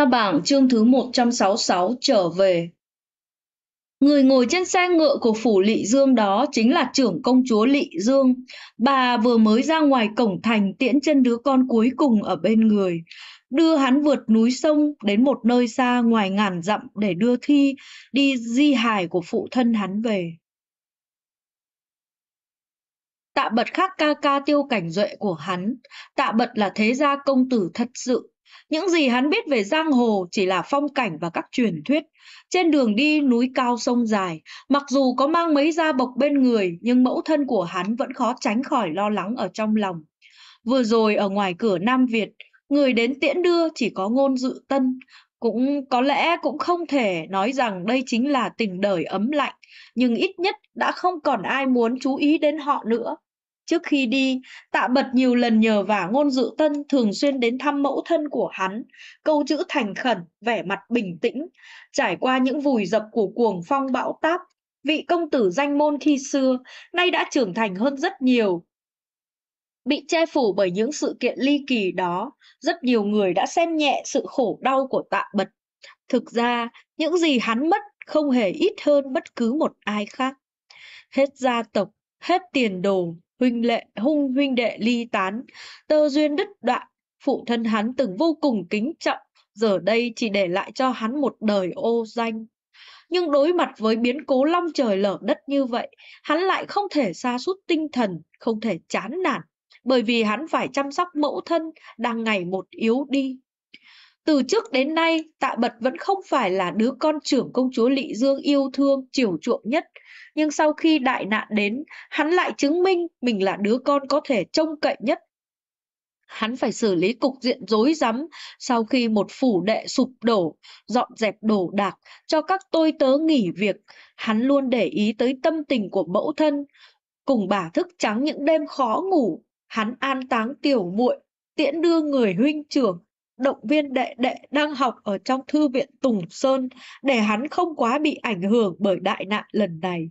Nha bảng chương thứ 166 trở về. Người ngồi trên xe ngựa của phủ Lị Dương đó chính là trưởng công chúa Lị Dương. Bà vừa mới ra ngoài cổng thành tiễn chân đứa con cuối cùng ở bên người, đưa hắn vượt núi sông đến một nơi xa ngoài ngàn dặm để đưa thi đi di hài của phụ thân hắn về. Tạ bật khác ca ca tiêu cảnh duệ của hắn, tạ bật là thế gia công tử thật sự những gì hắn biết về giang hồ chỉ là phong cảnh và các truyền thuyết. Trên đường đi núi cao sông dài, mặc dù có mang mấy da bọc bên người nhưng mẫu thân của hắn vẫn khó tránh khỏi lo lắng ở trong lòng. Vừa rồi ở ngoài cửa Nam Việt, người đến tiễn đưa chỉ có ngôn dự tân. Cũng có lẽ cũng không thể nói rằng đây chính là tình đời ấm lạnh, nhưng ít nhất đã không còn ai muốn chú ý đến họ nữa. Trước khi đi, tạ bật nhiều lần nhờ vả ngôn dự tân thường xuyên đến thăm mẫu thân của hắn, câu chữ thành khẩn, vẻ mặt bình tĩnh. Trải qua những vùi dập của cuồng phong bão táp, vị công tử danh môn khi xưa, nay đã trưởng thành hơn rất nhiều. Bị che phủ bởi những sự kiện ly kỳ đó, rất nhiều người đã xem nhẹ sự khổ đau của tạ bật. Thực ra, những gì hắn mất không hề ít hơn bất cứ một ai khác. Hết gia tộc, hết tiền đồ, huynh lệ hung huynh đệ ly tán, tơ duyên đứt đoạn, phụ thân hắn từng vô cùng kính trọng, giờ đây chỉ để lại cho hắn một đời ô danh. Nhưng đối mặt với biến cố long trời lở đất như vậy, hắn lại không thể xa suốt tinh thần, không thể chán nản, bởi vì hắn phải chăm sóc mẫu thân đang ngày một yếu đi. Từ trước đến nay, Tạ Bật vẫn không phải là đứa con trưởng công chúa Lị Dương yêu thương, chiều chuộng nhất, nhưng sau khi đại nạn đến hắn lại chứng minh mình là đứa con có thể trông cậy nhất hắn phải xử lý cục diện rối rắm sau khi một phủ đệ sụp đổ, dọn dẹp đồ đạc, cho các tôi tớ nghỉ việc. Hắn luôn để ý tới tâm tình của mẫu thân. Cùng bà thức trắng những đêm khó ngủ, hắn an táng tiểu muội, tiễn đưa người huynh trưởng, động viên đệ đệ đang học ở trong thư viện Tùng Sơn để hắn không quá bị ảnh hưởng bởi đại nạn lần này.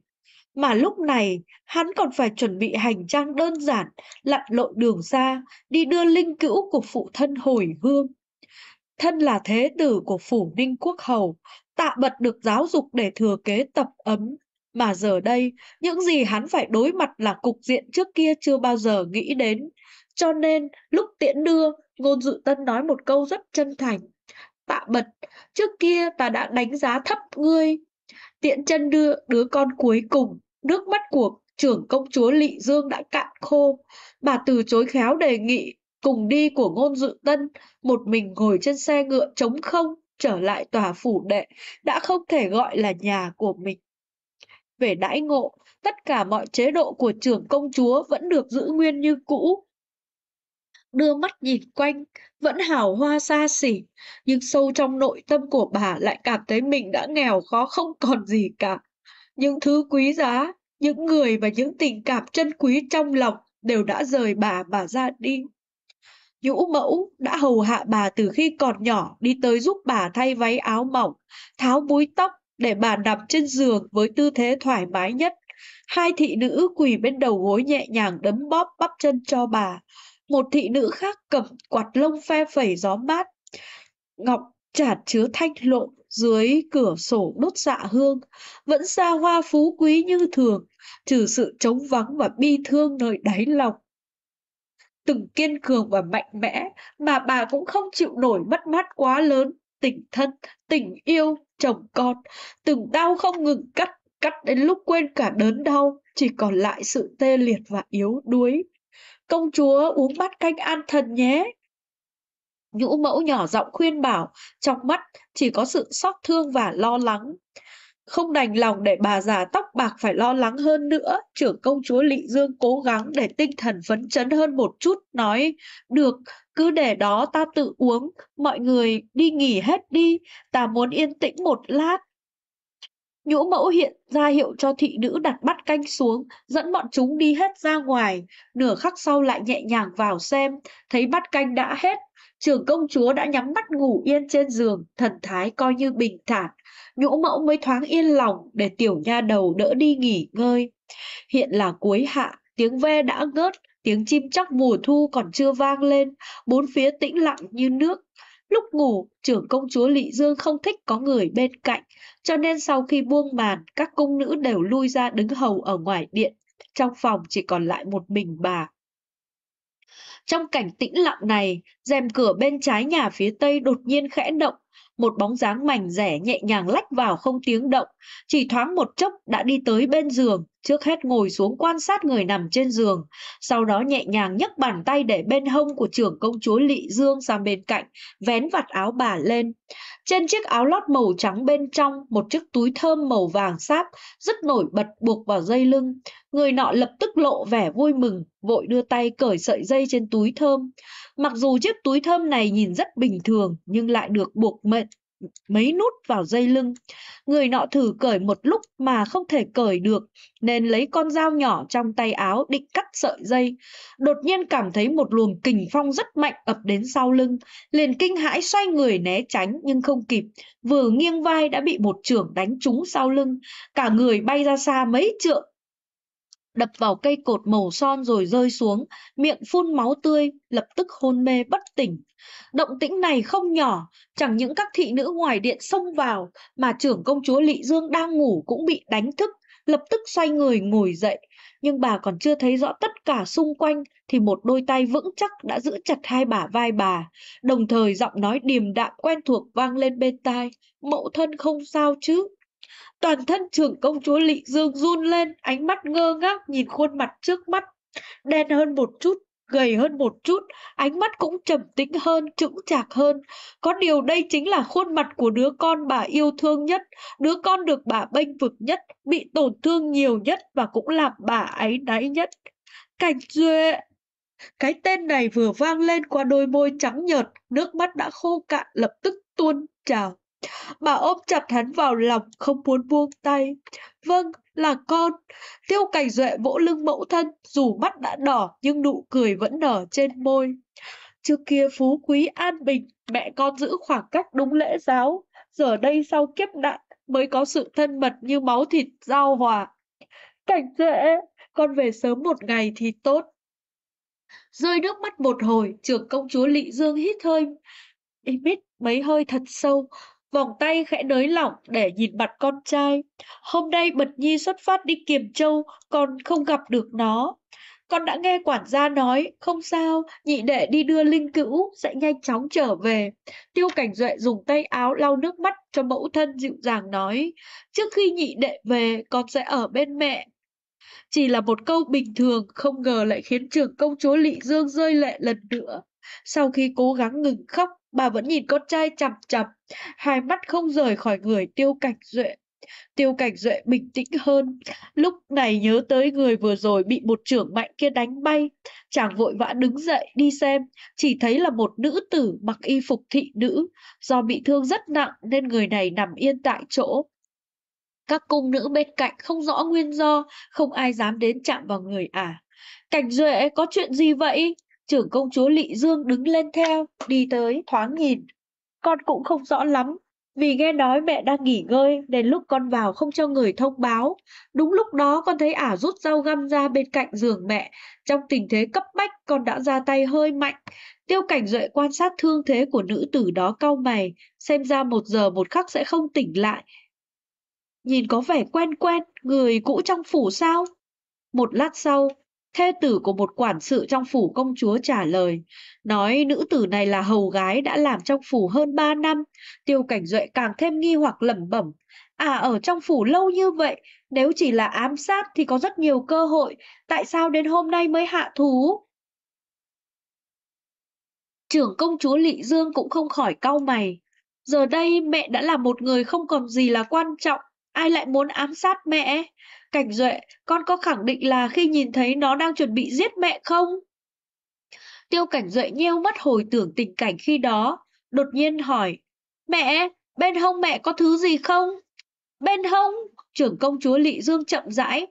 Mà lúc này, hắn còn phải chuẩn bị hành trang đơn giản, lặn lội đường xa, đi đưa linh cữu của phụ thân hồi hương. Thân là thế tử của phủ ninh quốc hầu, tạ bật được giáo dục để thừa kế tập ấm. Mà giờ đây, những gì hắn phải đối mặt là cục diện trước kia chưa bao giờ nghĩ đến. Cho nên, lúc tiễn đưa, Ngôn Dự Tân nói một câu rất chân thành. Tạ bật, trước kia ta đã đánh giá thấp ngươi, Tiện chân đưa đứa con cuối cùng, nước mắt của trưởng công chúa Lị Dương đã cạn khô. Bà từ chối khéo đề nghị cùng đi của ngôn dự tân, một mình ngồi trên xe ngựa trống không trở lại tòa phủ đệ, đã không thể gọi là nhà của mình. Về đãi ngộ, tất cả mọi chế độ của trưởng công chúa vẫn được giữ nguyên như cũ, đưa mắt nhìn quanh, vẫn hào hoa xa xỉ, nhưng sâu trong nội tâm của bà lại cảm thấy mình đã nghèo khó không còn gì cả. Những thứ quý giá, những người và những tình cảm chân quý trong lòng đều đã rời bà mà ra đi. Nhũ mẫu đã hầu hạ bà từ khi còn nhỏ đi tới giúp bà thay váy áo mỏng, tháo búi tóc để bà nằm trên giường với tư thế thoải mái nhất. Hai thị nữ quỳ bên đầu gối nhẹ nhàng đấm bóp bắp chân cho bà một thị nữ khác cầm quạt lông phe phẩy gió mát ngọc chả chứa thanh lộ dưới cửa sổ đốt dạ hương vẫn xa hoa phú quý như thường trừ sự trống vắng và bi thương nơi đáy lòng từng kiên cường và mạnh mẽ mà bà cũng không chịu nổi mất mát quá lớn tình thân tình yêu chồng con từng đau không ngừng cắt cắt đến lúc quên cả đớn đau chỉ còn lại sự tê liệt và yếu đuối công chúa uống bát canh an thần nhé. Nhũ mẫu nhỏ giọng khuyên bảo, trong mắt chỉ có sự xót thương và lo lắng. Không đành lòng để bà già tóc bạc phải lo lắng hơn nữa, trưởng công chúa Lị Dương cố gắng để tinh thần phấn chấn hơn một chút, nói, được, cứ để đó ta tự uống, mọi người đi nghỉ hết đi, ta muốn yên tĩnh một lát. Nhũ mẫu hiện ra hiệu cho thị nữ đặt bắt canh xuống, dẫn bọn chúng đi hết ra ngoài. Nửa khắc sau lại nhẹ nhàng vào xem, thấy bắt canh đã hết. Trường công chúa đã nhắm mắt ngủ yên trên giường, thần thái coi như bình thản. Nhũ mẫu mới thoáng yên lòng để tiểu nha đầu đỡ đi nghỉ ngơi. Hiện là cuối hạ, tiếng ve đã ngớt, tiếng chim chóc mùa thu còn chưa vang lên, bốn phía tĩnh lặng như nước. Lúc ngủ, trưởng công chúa Lị Dương không thích có người bên cạnh, cho nên sau khi buông màn, các cung nữ đều lui ra đứng hầu ở ngoài điện. Trong phòng chỉ còn lại một mình bà. Trong cảnh tĩnh lặng này, rèm cửa bên trái nhà phía tây đột nhiên khẽ động, một bóng dáng mảnh rẻ nhẹ nhàng lách vào không tiếng động, chỉ thoáng một chốc đã đi tới bên giường, Trước hết ngồi xuống quan sát người nằm trên giường, sau đó nhẹ nhàng nhấc bàn tay để bên hông của trưởng công chúa Lị Dương sang bên cạnh, vén vạt áo bà lên. Trên chiếc áo lót màu trắng bên trong, một chiếc túi thơm màu vàng sáp rất nổi bật buộc vào dây lưng. Người nọ lập tức lộ vẻ vui mừng, vội đưa tay cởi sợi dây trên túi thơm. Mặc dù chiếc túi thơm này nhìn rất bình thường nhưng lại được buộc mệnh mấy nút vào dây lưng. Người nọ thử cởi một lúc mà không thể cởi được, nên lấy con dao nhỏ trong tay áo định cắt sợi dây. Đột nhiên cảm thấy một luồng kình phong rất mạnh ập đến sau lưng, liền kinh hãi xoay người né tránh nhưng không kịp, vừa nghiêng vai đã bị một trưởng đánh trúng sau lưng, cả người bay ra xa mấy trượng đập vào cây cột màu son rồi rơi xuống, miệng phun máu tươi, lập tức hôn mê bất tỉnh. Động tĩnh này không nhỏ, chẳng những các thị nữ ngoài điện xông vào, mà trưởng công chúa Lị Dương đang ngủ cũng bị đánh thức, lập tức xoay người ngồi dậy. Nhưng bà còn chưa thấy rõ tất cả xung quanh thì một đôi tay vững chắc đã giữ chặt hai bả vai bà. Đồng thời giọng nói điềm đạm quen thuộc vang lên bên tai, "Mẫu thân không sao chứ. Toàn thân trưởng công chúa Lị Dương run lên, ánh mắt ngơ ngác nhìn khuôn mặt trước mắt. Đen hơn một chút, gầy hơn một chút, ánh mắt cũng trầm tĩnh hơn, chững chạc hơn. Có điều đây chính là khuôn mặt của đứa con bà yêu thương nhất, đứa con được bà bênh vực nhất, bị tổn thương nhiều nhất và cũng làm bà ấy náy nhất. Cảnh Duệ! Cái tên này vừa vang lên qua đôi môi trắng nhợt, nước mắt đã khô cạn lập tức tuôn trào. Bà ôm chặt hắn vào lòng không muốn buông tay. Vâng, là con. Tiêu cảnh duệ vỗ lưng mẫu thân, dù mắt đã đỏ nhưng nụ cười vẫn nở trên môi. Trước kia phú quý an bình, mẹ con giữ khoảng cách đúng lễ giáo. Giờ đây sau kiếp nạn mới có sự thân mật như máu thịt giao hòa. Cảnh duệ, con về sớm một ngày thì tốt. Rơi nước mắt một hồi, trưởng công chúa Lị Dương hít hơi, em mấy hơi thật sâu, vòng tay khẽ nới lỏng để nhìn mặt con trai. Hôm nay Bật Nhi xuất phát đi Kiềm Châu, con không gặp được nó. Con đã nghe quản gia nói, không sao, nhị đệ đi đưa linh cữu, sẽ nhanh chóng trở về. Tiêu Cảnh Duệ dùng tay áo lau nước mắt cho mẫu thân dịu dàng nói, trước khi nhị đệ về, con sẽ ở bên mẹ. Chỉ là một câu bình thường, không ngờ lại khiến trưởng công chúa Lị Dương rơi lệ lần nữa. Sau khi cố gắng ngừng khóc, bà vẫn nhìn con trai chằm chằm, hai mắt không rời khỏi người tiêu cảnh duệ. Tiêu cảnh duệ bình tĩnh hơn, lúc này nhớ tới người vừa rồi bị một trưởng mạnh kia đánh bay. Chàng vội vã đứng dậy đi xem, chỉ thấy là một nữ tử mặc y phục thị nữ. Do bị thương rất nặng nên người này nằm yên tại chỗ. Các cung nữ bên cạnh không rõ nguyên do, không ai dám đến chạm vào người À. Cảnh duệ có chuyện gì vậy? Trưởng công chúa Lị Dương đứng lên theo, đi tới, thoáng nhìn. Con cũng không rõ lắm, vì nghe nói mẹ đang nghỉ ngơi nên lúc con vào không cho người thông báo. Đúng lúc đó con thấy ả rút dao găm ra bên cạnh giường mẹ. Trong tình thế cấp bách con đã ra tay hơi mạnh. Tiêu cảnh duệ quan sát thương thế của nữ tử đó cau mày, xem ra một giờ một khắc sẽ không tỉnh lại. Nhìn có vẻ quen quen, người cũ trong phủ sao? Một lát sau, Thê tử của một quản sự trong phủ công chúa trả lời, nói nữ tử này là hầu gái đã làm trong phủ hơn 3 năm. Tiêu Cảnh Duệ càng thêm nghi hoặc lẩm bẩm, à ở trong phủ lâu như vậy, nếu chỉ là ám sát thì có rất nhiều cơ hội, tại sao đến hôm nay mới hạ thú? Trưởng công chúa Lị Dương cũng không khỏi cau mày. Giờ đây mẹ đã là một người không còn gì là quan trọng, ai lại muốn ám sát mẹ? Cảnh Duệ, con có khẳng định là khi nhìn thấy nó đang chuẩn bị giết mẹ không? Tiêu Cảnh Duệ nheo mắt hồi tưởng tình cảnh khi đó, đột nhiên hỏi, mẹ, bên hông mẹ có thứ gì không? Bên hông, trưởng công chúa Lị Dương chậm rãi,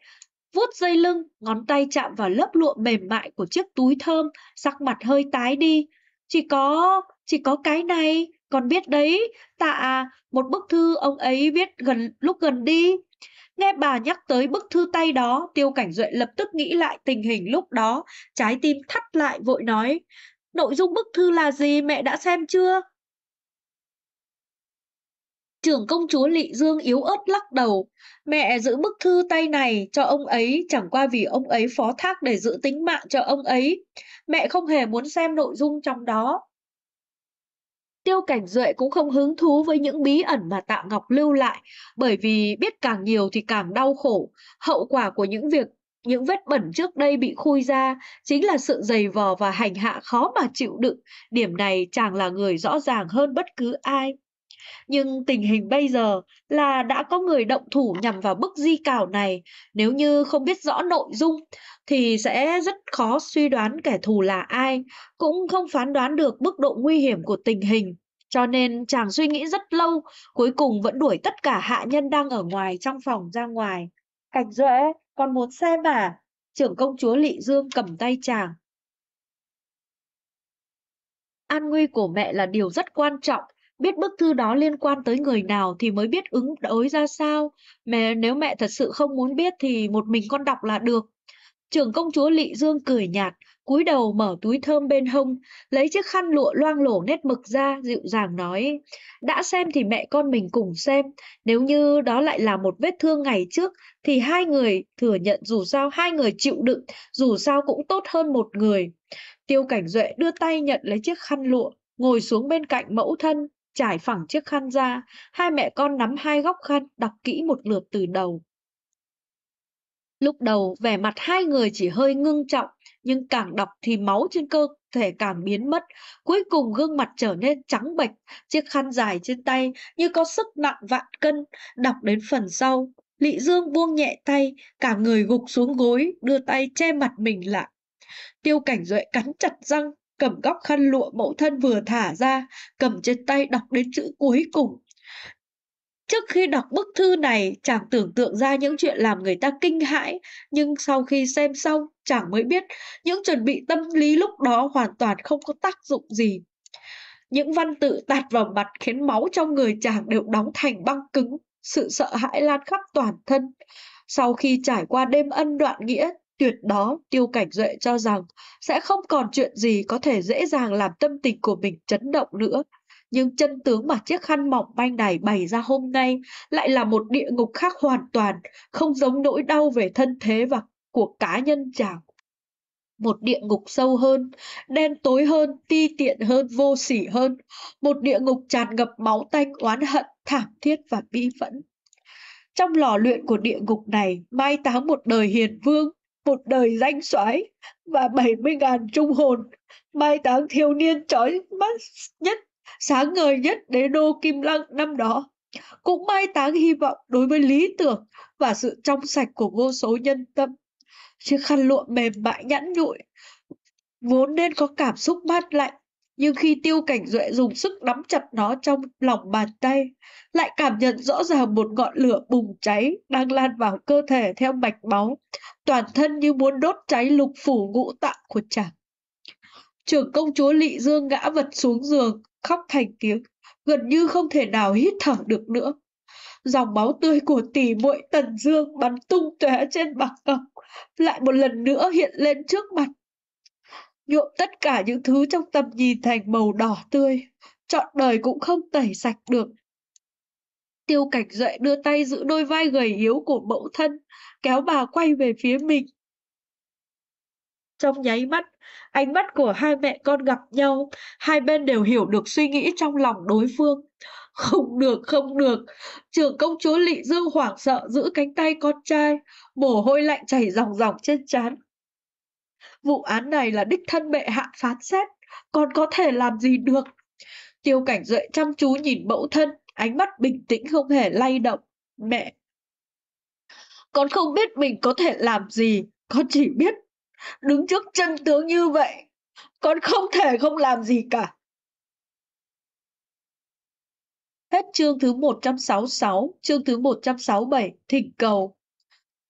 vuốt dây lưng, ngón tay chạm vào lớp lụa mềm mại của chiếc túi thơm, sắc mặt hơi tái đi. Chỉ có, chỉ có cái này, con biết đấy, tạ một bức thư ông ấy viết gần lúc gần đi. Nghe bà nhắc tới bức thư tay đó, Tiêu Cảnh Duệ lập tức nghĩ lại tình hình lúc đó, trái tim thắt lại vội nói, nội dung bức thư là gì mẹ đã xem chưa? Trưởng công chúa Lị Dương yếu ớt lắc đầu, mẹ giữ bức thư tay này cho ông ấy chẳng qua vì ông ấy phó thác để giữ tính mạng cho ông ấy. Mẹ không hề muốn xem nội dung trong đó. Tiêu Cảnh Duệ cũng không hứng thú với những bí ẩn mà Tạ Ngọc lưu lại, bởi vì biết càng nhiều thì càng đau khổ. Hậu quả của những việc những vết bẩn trước đây bị khui ra chính là sự dày vò và hành hạ khó mà chịu đựng. Điểm này chàng là người rõ ràng hơn bất cứ ai. Nhưng tình hình bây giờ là đã có người động thủ nhằm vào bức di cảo này, nếu như không biết rõ nội dung thì sẽ rất khó suy đoán kẻ thù là ai, cũng không phán đoán được mức độ nguy hiểm của tình hình. Cho nên chàng suy nghĩ rất lâu, cuối cùng vẫn đuổi tất cả hạ nhân đang ở ngoài trong phòng ra ngoài. Cảnh Duệ, con muốn xem à? Trưởng công chúa Lị Dương cầm tay chàng. An nguy của mẹ là điều rất quan trọng, biết bức thư đó liên quan tới người nào thì mới biết ứng đối ra sao. Mẹ, nếu mẹ thật sự không muốn biết thì một mình con đọc là được. Trưởng công chúa Lị Dương cười nhạt, cúi đầu mở túi thơm bên hông, lấy chiếc khăn lụa loang lổ nét mực ra, dịu dàng nói. Đã xem thì mẹ con mình cùng xem, nếu như đó lại là một vết thương ngày trước, thì hai người thừa nhận dù sao hai người chịu đựng, dù sao cũng tốt hơn một người. Tiêu Cảnh Duệ đưa tay nhận lấy chiếc khăn lụa, ngồi xuống bên cạnh mẫu thân trải phẳng chiếc khăn ra, hai mẹ con nắm hai góc khăn, đọc kỹ một lượt từ đầu. Lúc đầu, vẻ mặt hai người chỉ hơi ngưng trọng, nhưng càng đọc thì máu trên cơ thể càng biến mất. Cuối cùng gương mặt trở nên trắng bệch, chiếc khăn dài trên tay như có sức nặng vạn cân. Đọc đến phần sau, Lị Dương buông nhẹ tay, cả người gục xuống gối, đưa tay che mặt mình lại. Tiêu cảnh duệ cắn chặt răng, cầm góc khăn lụa mẫu thân vừa thả ra, cầm trên tay đọc đến chữ cuối cùng. Trước khi đọc bức thư này, chàng tưởng tượng ra những chuyện làm người ta kinh hãi, nhưng sau khi xem xong, chàng mới biết những chuẩn bị tâm lý lúc đó hoàn toàn không có tác dụng gì. Những văn tự tạt vào mặt khiến máu trong người chàng đều đóng thành băng cứng, sự sợ hãi lan khắp toàn thân. Sau khi trải qua đêm ân đoạn nghĩa, Tuyệt đó, Tiêu Cảnh Duệ cho rằng sẽ không còn chuyện gì có thể dễ dàng làm tâm tình của mình chấn động nữa. Nhưng chân tướng mà chiếc khăn mỏng manh này bày ra hôm nay lại là một địa ngục khác hoàn toàn, không giống nỗi đau về thân thế và của cá nhân chàng. Một địa ngục sâu hơn, đen tối hơn, ti tiện hơn, vô sỉ hơn. Một địa ngục tràn ngập máu tanh, oán hận, thảm thiết và bi phẫn. Trong lò luyện của địa ngục này, mai táng một đời hiền vương, một đời danh soái và 70.000 trung hồn mai táng thiếu niên trói mắt nhất sáng ngời nhất đế đô Kim Lăng năm đó cũng mai táng hy vọng đối với lý tưởng và sự trong sạch của vô số nhân tâm chiếc khăn lụa mềm mại nhẵn nhụi vốn nên có cảm xúc mát lạnh nhưng khi tiêu cảnh duệ dùng sức nắm chặt nó trong lòng bàn tay, lại cảm nhận rõ ràng một ngọn lửa bùng cháy đang lan vào cơ thể theo mạch máu, toàn thân như muốn đốt cháy lục phủ ngũ tạng của chàng. Trưởng công chúa Lị Dương ngã vật xuống giường, khóc thành tiếng, gần như không thể nào hít thở được nữa. Dòng máu tươi của tỷ muội Tần Dương bắn tung tóe trên mặt ngọc, lại một lần nữa hiện lên trước mặt nhuộm tất cả những thứ trong tầm nhìn thành màu đỏ tươi, chọn đời cũng không tẩy sạch được. Tiêu cảnh dậy đưa tay giữ đôi vai gầy yếu của mẫu thân, kéo bà quay về phía mình. Trong nháy mắt, ánh mắt của hai mẹ con gặp nhau, hai bên đều hiểu được suy nghĩ trong lòng đối phương. Không được, không được. Trưởng công chúa Lị Dương hoảng sợ giữ cánh tay con trai, mồ hôi lạnh chảy ròng ròng trên trán. Vụ án này là đích thân bệ hạ phán xét, còn có thể làm gì được? Tiêu cảnh duệ chăm chú nhìn mẫu thân, ánh mắt bình tĩnh không hề lay động. Mẹ! Con không biết mình có thể làm gì, con chỉ biết đứng trước chân tướng như vậy. Con không thể không làm gì cả. Hết chương thứ 166, chương thứ 167, thỉnh cầu.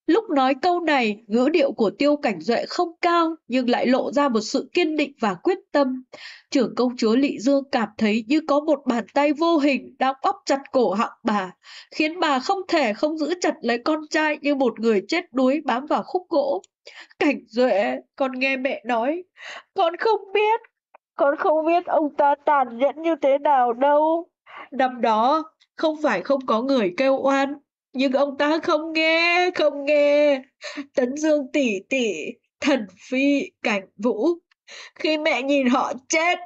Lúc nói câu này, ngữ điệu của tiêu cảnh duệ không cao nhưng lại lộ ra một sự kiên định và quyết tâm. Trưởng công chúa Lị Dương cảm thấy như có một bàn tay vô hình đang bóp chặt cổ họng bà, khiến bà không thể không giữ chặt lấy con trai như một người chết đuối bám vào khúc gỗ. Cảnh duệ, con nghe mẹ nói, con không biết, con không biết ông ta tàn nhẫn như thế nào đâu. Năm đó, không phải không có người kêu oan, nhưng ông ta không nghe, không nghe. Tấn Dương tỷ tỷ, thần phi, cảnh vũ. Khi mẹ nhìn họ chết,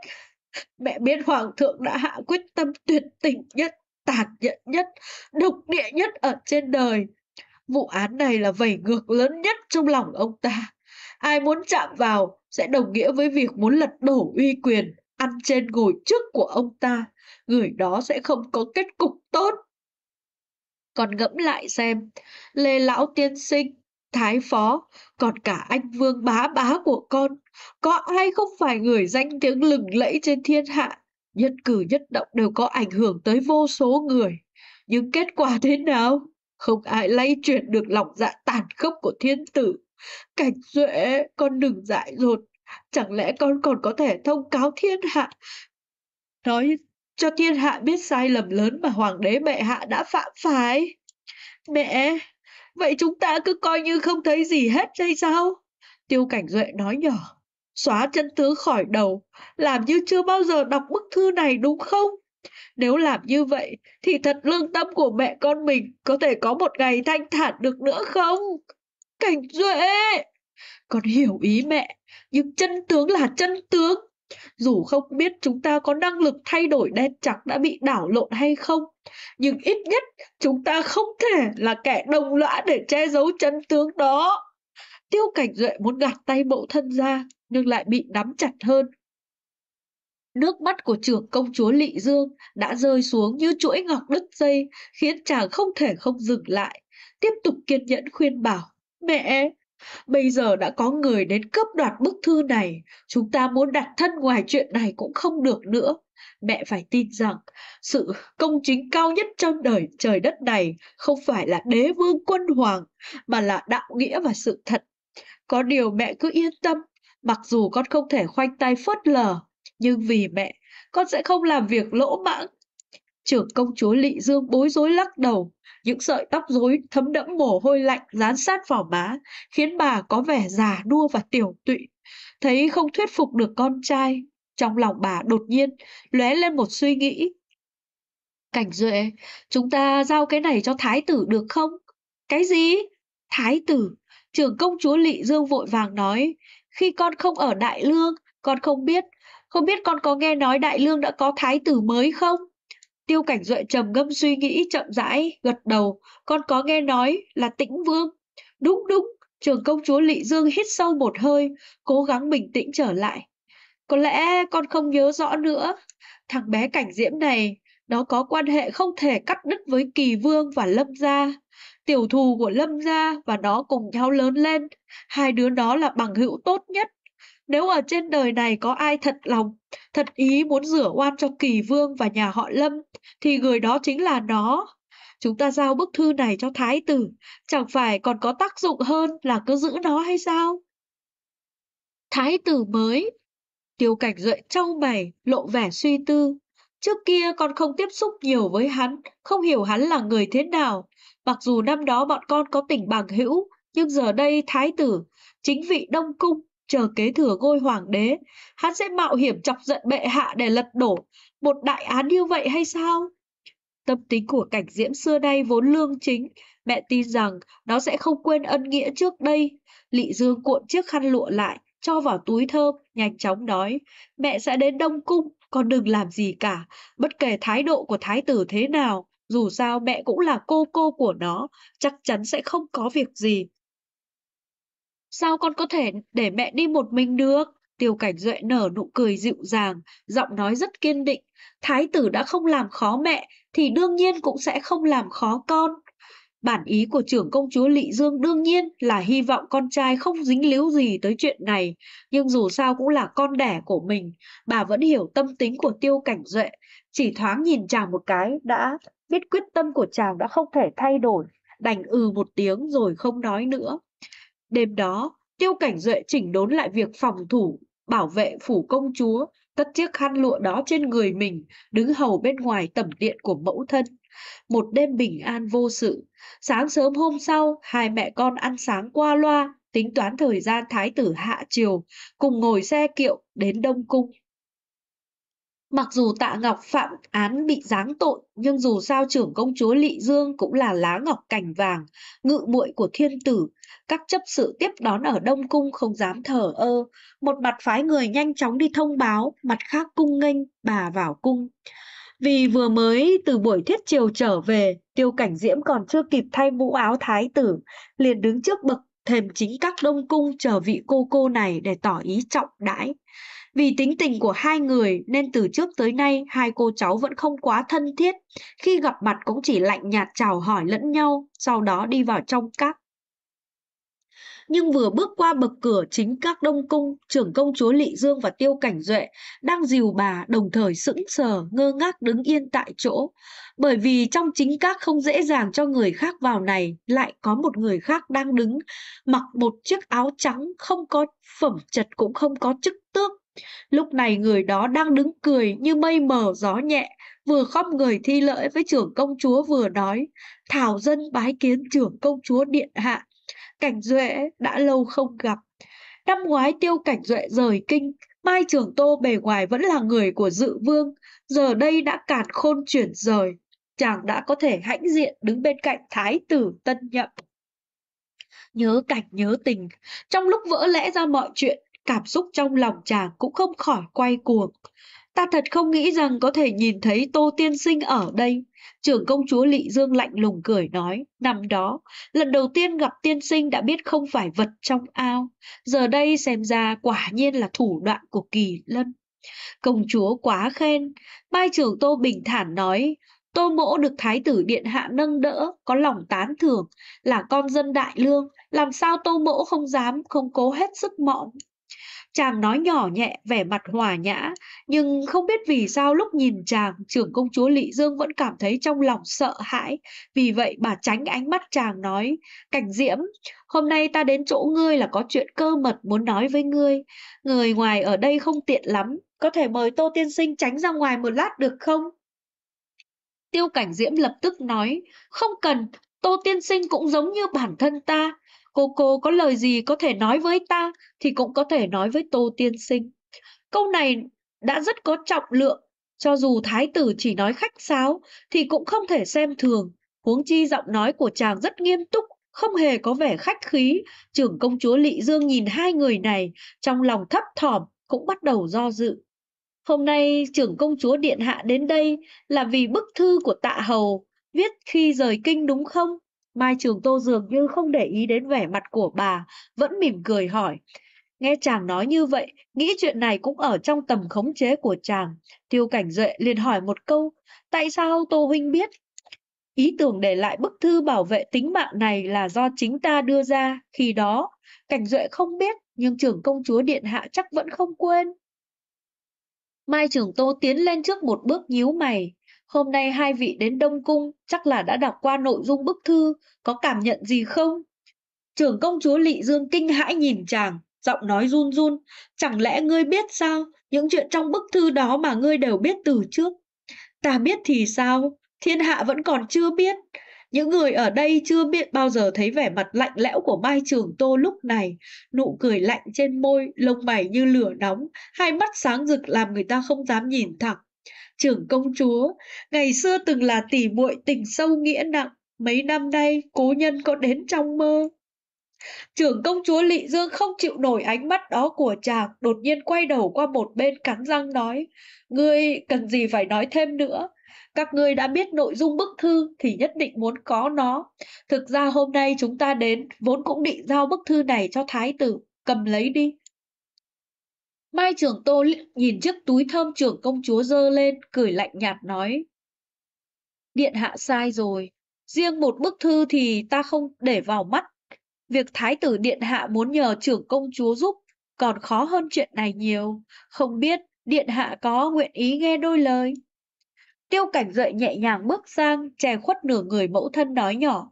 mẹ biết Hoàng thượng đã hạ quyết tâm tuyệt tình nhất, tàn nhẫn nhất, độc địa nhất ở trên đời. Vụ án này là vẩy ngược lớn nhất trong lòng ông ta. Ai muốn chạm vào sẽ đồng nghĩa với việc muốn lật đổ uy quyền, ăn trên ngồi trước của ông ta. Người đó sẽ không có kết cục tốt còn ngẫm lại xem, Lê Lão Tiên Sinh, Thái Phó, còn cả anh Vương Bá Bá của con, có ai không phải người danh tiếng lừng lẫy trên thiên hạ, nhất cử nhất động đều có ảnh hưởng tới vô số người. Nhưng kết quả thế nào? Không ai lay chuyển được lòng dạ tàn khốc của thiên tử. Cảnh duệ, con đừng dại dột. Chẳng lẽ con còn có thể thông cáo thiên hạ? Nói cho thiên hạ biết sai lầm lớn mà hoàng đế bệ hạ đã phạm phải. Mẹ, vậy chúng ta cứ coi như không thấy gì hết hay sao? Tiêu Cảnh Duệ nói nhỏ, xóa chân tướng khỏi đầu, làm như chưa bao giờ đọc bức thư này đúng không? Nếu làm như vậy thì thật lương tâm của mẹ con mình có thể có một ngày thanh thản được nữa không? Cảnh Duệ! Con hiểu ý mẹ, nhưng chân tướng là chân tướng, dù không biết chúng ta có năng lực thay đổi đen trắng đã bị đảo lộn hay không, nhưng ít nhất chúng ta không thể là kẻ đồng lõa để che giấu chân tướng đó. Tiêu Cảnh Duệ muốn gạt tay mẫu thân ra, nhưng lại bị nắm chặt hơn. Nước mắt của trưởng công chúa Lị Dương đã rơi xuống như chuỗi ngọc đứt dây, khiến chàng không thể không dừng lại. Tiếp tục kiên nhẫn khuyên bảo, mẹ, Bây giờ đã có người đến cướp đoạt bức thư này, chúng ta muốn đặt thân ngoài chuyện này cũng không được nữa. Mẹ phải tin rằng sự công chính cao nhất trong đời trời đất này không phải là đế vương quân hoàng mà là đạo nghĩa và sự thật. Có điều mẹ cứ yên tâm, mặc dù con không thể khoanh tay phớt lờ, nhưng vì mẹ, con sẽ không làm việc lỗ mãng trưởng công chúa Lị Dương bối rối lắc đầu, những sợi tóc rối thấm đẫm mồ hôi lạnh dán sát vào má, khiến bà có vẻ già đua và tiểu tụy. Thấy không thuyết phục được con trai, trong lòng bà đột nhiên lóe lên một suy nghĩ. Cảnh Duệ, chúng ta giao cái này cho thái tử được không? Cái gì? Thái tử, trưởng công chúa Lị Dương vội vàng nói, khi con không ở Đại Lương, con không biết, không biết con có nghe nói Đại Lương đã có thái tử mới không? Tiêu cảnh duệ trầm ngâm suy nghĩ chậm rãi, gật đầu. Con có nghe nói là tĩnh vương. Đúng đúng, trường công chúa Lị Dương hít sâu một hơi, cố gắng bình tĩnh trở lại. Có lẽ con không nhớ rõ nữa. Thằng bé cảnh diễm này, nó có quan hệ không thể cắt đứt với kỳ vương và lâm gia. Tiểu thù của lâm gia và nó cùng nhau lớn lên. Hai đứa đó là bằng hữu tốt nhất nếu ở trên đời này có ai thật lòng, thật ý muốn rửa oan cho kỳ vương và nhà họ Lâm, thì người đó chính là nó. Chúng ta giao bức thư này cho thái tử, chẳng phải còn có tác dụng hơn là cứ giữ nó hay sao? Thái tử mới Tiêu cảnh gợi trong mày, lộ vẻ suy tư. Trước kia con không tiếp xúc nhiều với hắn, không hiểu hắn là người thế nào. Mặc dù năm đó bọn con có tình bằng hữu, nhưng giờ đây thái tử, chính vị Đông Cung, chờ kế thừa ngôi hoàng đế. Hắn sẽ mạo hiểm chọc giận bệ hạ để lật đổ một đại án như vậy hay sao? Tâm tính của cảnh diễm xưa nay vốn lương chính, mẹ tin rằng nó sẽ không quên ân nghĩa trước đây. Lị Dương cuộn chiếc khăn lụa lại, cho vào túi thơm, nhanh chóng nói, mẹ sẽ đến Đông Cung, con đừng làm gì cả, bất kể thái độ của thái tử thế nào, dù sao mẹ cũng là cô cô của nó, chắc chắn sẽ không có việc gì. Sao con có thể để mẹ đi một mình được? Tiêu cảnh duệ nở nụ cười dịu dàng, giọng nói rất kiên định. Thái tử đã không làm khó mẹ, thì đương nhiên cũng sẽ không làm khó con. Bản ý của trưởng công chúa Lị Dương đương nhiên là hy vọng con trai không dính líu gì tới chuyện này, nhưng dù sao cũng là con đẻ của mình, bà vẫn hiểu tâm tính của tiêu cảnh duệ, chỉ thoáng nhìn chàng một cái đã biết quyết tâm của chàng đã không thể thay đổi, đành ừ một tiếng rồi không nói nữa. Đêm đó, Tiêu Cảnh Duệ chỉnh đốn lại việc phòng thủ, bảo vệ phủ công chúa, cất chiếc khăn lụa đó trên người mình, đứng hầu bên ngoài tẩm điện của mẫu thân. Một đêm bình an vô sự. Sáng sớm hôm sau, hai mẹ con ăn sáng qua loa, tính toán thời gian thái tử hạ triều, cùng ngồi xe kiệu đến Đông Cung. Mặc dù Tạ Ngọc phạm án bị giáng tội, nhưng dù sao trưởng công chúa Lị Dương cũng là lá ngọc cành vàng, ngự muội của thiên tử, các chấp sự tiếp đón ở Đông Cung không dám thở ơ, một mặt phái người nhanh chóng đi thông báo, mặt khác cung nghênh bà vào cung. Vì vừa mới từ buổi thiết triều trở về, tiêu cảnh diễm còn chưa kịp thay mũ áo thái tử, liền đứng trước bậc thềm chính các đông cung chờ vị cô cô này để tỏ ý trọng đãi. Vì tính tình của hai người nên từ trước tới nay hai cô cháu vẫn không quá thân thiết, khi gặp mặt cũng chỉ lạnh nhạt chào hỏi lẫn nhau, sau đó đi vào trong các. Nhưng vừa bước qua bậc cửa chính các đông cung, trưởng công chúa Lị Dương và Tiêu Cảnh Duệ đang dìu bà đồng thời sững sờ, ngơ ngác đứng yên tại chỗ. Bởi vì trong chính các không dễ dàng cho người khác vào này, lại có một người khác đang đứng, mặc một chiếc áo trắng, không có phẩm chật cũng không có chức tước, Lúc này người đó đang đứng cười như mây mờ gió nhẹ, vừa khóc người thi lễ với trưởng công chúa vừa nói, thảo dân bái kiến trưởng công chúa điện hạ. Cảnh Duệ đã lâu không gặp. Năm ngoái tiêu cảnh Duệ rời kinh, Mai trưởng Tô bề ngoài vẫn là người của dự vương, giờ đây đã cản khôn chuyển rời. Chàng đã có thể hãnh diện đứng bên cạnh thái tử tân nhậm nhớ cảnh nhớ tình. Trong lúc vỡ lẽ ra mọi chuyện, cảm xúc trong lòng chàng cũng không khỏi quay cuồng. Ta thật không nghĩ rằng có thể nhìn thấy Tô Tiên Sinh ở đây. Trưởng công chúa Lị Dương lạnh lùng cười nói, năm đó, lần đầu tiên gặp tiên sinh đã biết không phải vật trong ao. Giờ đây xem ra quả nhiên là thủ đoạn của kỳ lân. Công chúa quá khen, mai trưởng Tô bình thản nói, Tô mỗ được thái tử điện hạ nâng đỡ, có lòng tán thưởng, là con dân đại lương, làm sao tô mỗ không dám, không cố hết sức mọn. Chàng nói nhỏ nhẹ vẻ mặt hòa nhã, nhưng không biết vì sao lúc nhìn chàng, trưởng công chúa Lị Dương vẫn cảm thấy trong lòng sợ hãi. Vì vậy bà tránh ánh mắt chàng nói, Cảnh Diễm, hôm nay ta đến chỗ ngươi là có chuyện cơ mật muốn nói với ngươi. Người ngoài ở đây không tiện lắm, có thể mời Tô Tiên Sinh tránh ra ngoài một lát được không? Tiêu Cảnh Diễm lập tức nói, không cần, Tô Tiên Sinh cũng giống như bản thân ta, Cô cô có lời gì có thể nói với ta thì cũng có thể nói với Tô Tiên Sinh. Câu này đã rất có trọng lượng, cho dù thái tử chỉ nói khách sáo thì cũng không thể xem thường. Huống chi giọng nói của chàng rất nghiêm túc, không hề có vẻ khách khí. Trưởng công chúa Lị Dương nhìn hai người này, trong lòng thấp thỏm cũng bắt đầu do dự. Hôm nay trưởng công chúa Điện Hạ đến đây là vì bức thư của tạ hầu, viết khi rời kinh đúng không? Mai Trường Tô dường như không để ý đến vẻ mặt của bà, vẫn mỉm cười hỏi. Nghe chàng nói như vậy, nghĩ chuyện này cũng ở trong tầm khống chế của chàng. Tiêu Cảnh Duệ liền hỏi một câu, tại sao Tô Huynh biết? Ý tưởng để lại bức thư bảo vệ tính mạng này là do chính ta đưa ra. Khi đó, Cảnh Duệ không biết, nhưng trưởng công chúa Điện Hạ chắc vẫn không quên. Mai trường Tô tiến lên trước một bước nhíu mày. Hôm nay hai vị đến Đông Cung chắc là đã đọc qua nội dung bức thư, có cảm nhận gì không? Trưởng công chúa Lị Dương kinh hãi nhìn chàng, giọng nói run run. Chẳng lẽ ngươi biết sao? Những chuyện trong bức thư đó mà ngươi đều biết từ trước. Ta biết thì sao? Thiên hạ vẫn còn chưa biết. Những người ở đây chưa biết bao giờ thấy vẻ mặt lạnh lẽo của Mai Trường Tô lúc này, nụ cười lạnh trên môi, lông mày như lửa nóng, hai mắt sáng rực làm người ta không dám nhìn thẳng trưởng công chúa, ngày xưa từng là tỷ muội tình sâu nghĩa nặng, mấy năm nay cố nhân có đến trong mơ. Trưởng công chúa Lị Dương không chịu nổi ánh mắt đó của chàng, đột nhiên quay đầu qua một bên cắn răng nói, ngươi cần gì phải nói thêm nữa, các ngươi đã biết nội dung bức thư thì nhất định muốn có nó. Thực ra hôm nay chúng ta đến vốn cũng định giao bức thư này cho thái tử, cầm lấy đi. Mai trưởng Tô nhìn chiếc túi thơm trưởng công chúa dơ lên, cười lạnh nhạt nói. Điện hạ sai rồi, riêng một bức thư thì ta không để vào mắt. Việc thái tử điện hạ muốn nhờ trưởng công chúa giúp còn khó hơn chuyện này nhiều. Không biết điện hạ có nguyện ý nghe đôi lời. Tiêu cảnh dậy nhẹ nhàng bước sang, chè khuất nửa người mẫu thân nói nhỏ.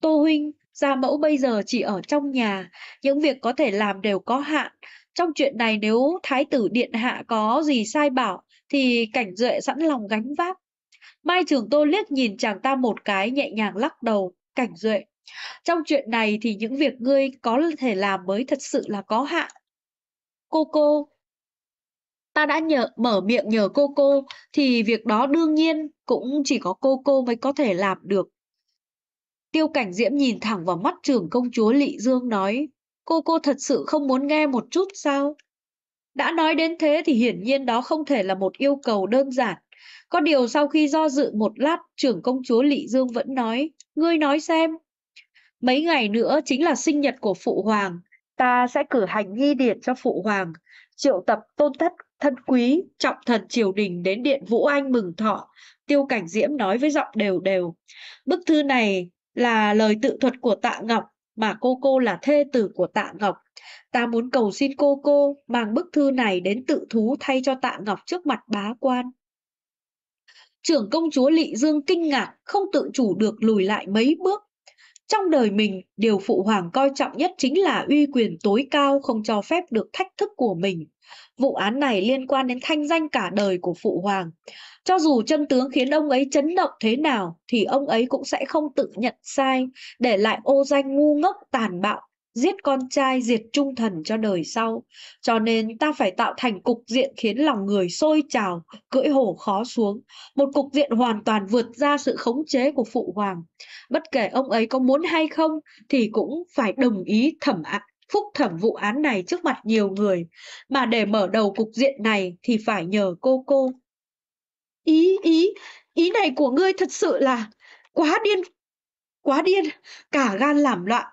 Tô huynh, gia mẫu bây giờ chỉ ở trong nhà, những việc có thể làm đều có hạn, trong chuyện này nếu thái tử điện hạ có gì sai bảo thì cảnh duệ sẵn lòng gánh vác. Mai Trường Tô liếc nhìn chàng ta một cái nhẹ nhàng lắc đầu, cảnh duệ. Trong chuyện này thì những việc ngươi có thể làm mới thật sự là có hạn. Cô cô, ta đã nhờ, mở miệng nhờ cô cô thì việc đó đương nhiên cũng chỉ có cô cô mới có thể làm được. Tiêu cảnh diễm nhìn thẳng vào mắt trưởng công chúa Lị Dương nói, Cô cô thật sự không muốn nghe một chút sao? Đã nói đến thế thì hiển nhiên đó không thể là một yêu cầu đơn giản. Có điều sau khi do dự một lát, trưởng công chúa Lị Dương vẫn nói, ngươi nói xem. Mấy ngày nữa chính là sinh nhật của Phụ Hoàng, ta sẽ cử hành nghi điện cho Phụ Hoàng, triệu tập tôn thất thân quý, trọng thần triều đình đến điện Vũ Anh mừng thọ, tiêu cảnh diễm nói với giọng đều đều. Bức thư này là lời tự thuật của Tạ Ngọc, mà cô cô là thê tử của Tạ Ngọc. Ta muốn cầu xin cô cô mang bức thư này đến tự thú thay cho Tạ Ngọc trước mặt bá quan. Trưởng công chúa Lị Dương kinh ngạc, không tự chủ được lùi lại mấy bước, trong đời mình, điều phụ hoàng coi trọng nhất chính là uy quyền tối cao không cho phép được thách thức của mình. Vụ án này liên quan đến thanh danh cả đời của phụ hoàng. Cho dù chân tướng khiến ông ấy chấn động thế nào thì ông ấy cũng sẽ không tự nhận sai, để lại ô danh ngu ngốc tàn bạo giết con trai diệt trung thần cho đời sau. Cho nên ta phải tạo thành cục diện khiến lòng người sôi trào, cưỡi hổ khó xuống. Một cục diện hoàn toàn vượt ra sự khống chế của phụ hoàng. Bất kể ông ấy có muốn hay không thì cũng phải đồng ý thẩm án Phúc thẩm vụ án này trước mặt nhiều người, mà để mở đầu cục diện này thì phải nhờ cô cô. Ý, ý, ý này của ngươi thật sự là quá điên, quá điên, cả gan làm loạn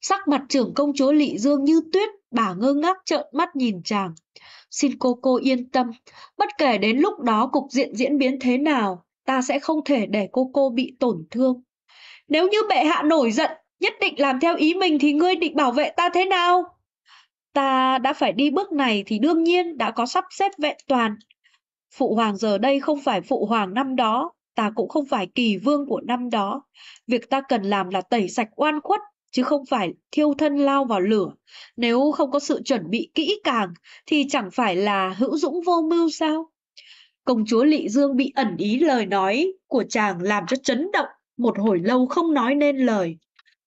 Sắc mặt trưởng công chúa Lị Dương như tuyết, bà ngơ ngác trợn mắt nhìn chàng. Xin cô cô yên tâm, bất kể đến lúc đó cục diện diễn biến thế nào, ta sẽ không thể để cô cô bị tổn thương. Nếu như bệ hạ nổi giận, nhất định làm theo ý mình thì ngươi định bảo vệ ta thế nào? Ta đã phải đi bước này thì đương nhiên đã có sắp xếp vẹn toàn. Phụ hoàng giờ đây không phải phụ hoàng năm đó, ta cũng không phải kỳ vương của năm đó. Việc ta cần làm là tẩy sạch oan khuất, chứ không phải thiêu thân lao vào lửa. Nếu không có sự chuẩn bị kỹ càng thì chẳng phải là hữu dũng vô mưu sao? Công chúa Lị Dương bị ẩn ý lời nói của chàng làm cho chấn động, một hồi lâu không nói nên lời.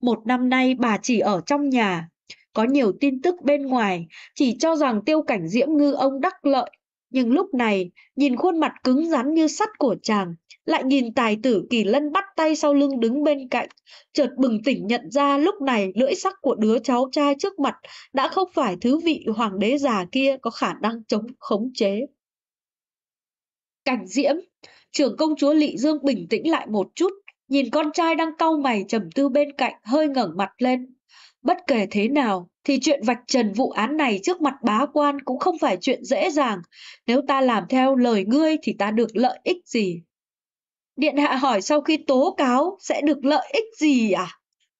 Một năm nay bà chỉ ở trong nhà, có nhiều tin tức bên ngoài, chỉ cho rằng tiêu cảnh diễm ngư ông đắc lợi nhưng lúc này, nhìn khuôn mặt cứng rắn như sắt của chàng, lại nhìn tài tử kỳ lân bắt tay sau lưng đứng bên cạnh, chợt bừng tỉnh nhận ra lúc này lưỡi sắc của đứa cháu trai trước mặt đã không phải thứ vị hoàng đế già kia có khả năng chống khống chế. Cảnh diễm, trưởng công chúa Lị Dương bình tĩnh lại một chút, nhìn con trai đang cau mày trầm tư bên cạnh hơi ngẩng mặt lên, Bất kể thế nào, thì chuyện vạch trần vụ án này trước mặt bá quan cũng không phải chuyện dễ dàng. Nếu ta làm theo lời ngươi thì ta được lợi ích gì? Điện hạ hỏi sau khi tố cáo sẽ được lợi ích gì à?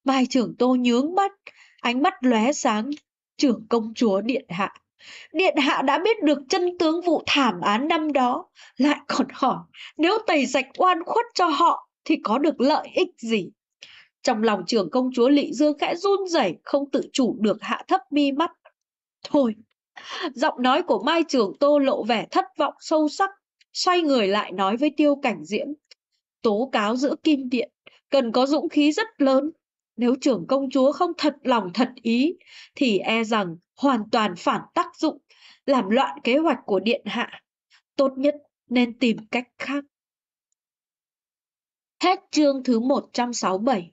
Mai trưởng tô nhướng mắt, ánh mắt lóe sáng, trưởng công chúa điện hạ. Điện hạ đã biết được chân tướng vụ thảm án năm đó, lại còn hỏi nếu tẩy sạch oan khuất cho họ thì có được lợi ích gì? Trong lòng trưởng công chúa Lị Dương khẽ run rẩy không tự chủ được hạ thấp mi mắt. Thôi, giọng nói của Mai Trường Tô lộ vẻ thất vọng sâu sắc, xoay người lại nói với Tiêu Cảnh Diễm. Tố cáo giữa kim điện, cần có dũng khí rất lớn. Nếu trưởng công chúa không thật lòng thật ý, thì e rằng hoàn toàn phản tác dụng, làm loạn kế hoạch của điện hạ. Tốt nhất nên tìm cách khác. Hết chương thứ 167